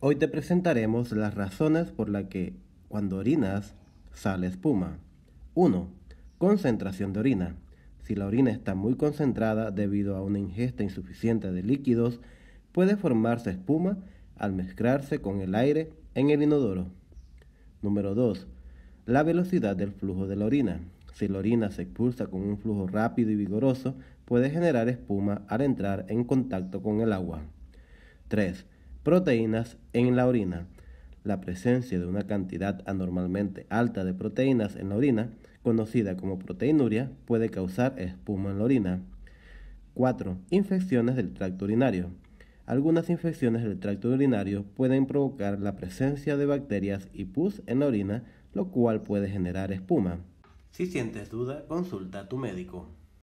Hoy te presentaremos las razones por las que cuando orinas sale espuma. 1. Concentración de orina. Si la orina está muy concentrada debido a una ingesta insuficiente de líquidos, puede formarse espuma al mezclarse con el aire en el inodoro. Número 2. La velocidad del flujo de la orina. Si la orina se expulsa con un flujo rápido y vigoroso, puede generar espuma al entrar en contacto con el agua. 3 proteínas en la orina. La presencia de una cantidad anormalmente alta de proteínas en la orina, conocida como proteinuria, puede causar espuma en la orina. 4. Infecciones del tracto urinario. Algunas infecciones del tracto urinario pueden provocar la presencia de bacterias y pus en la orina, lo cual puede generar espuma. Si sientes duda, consulta a tu médico.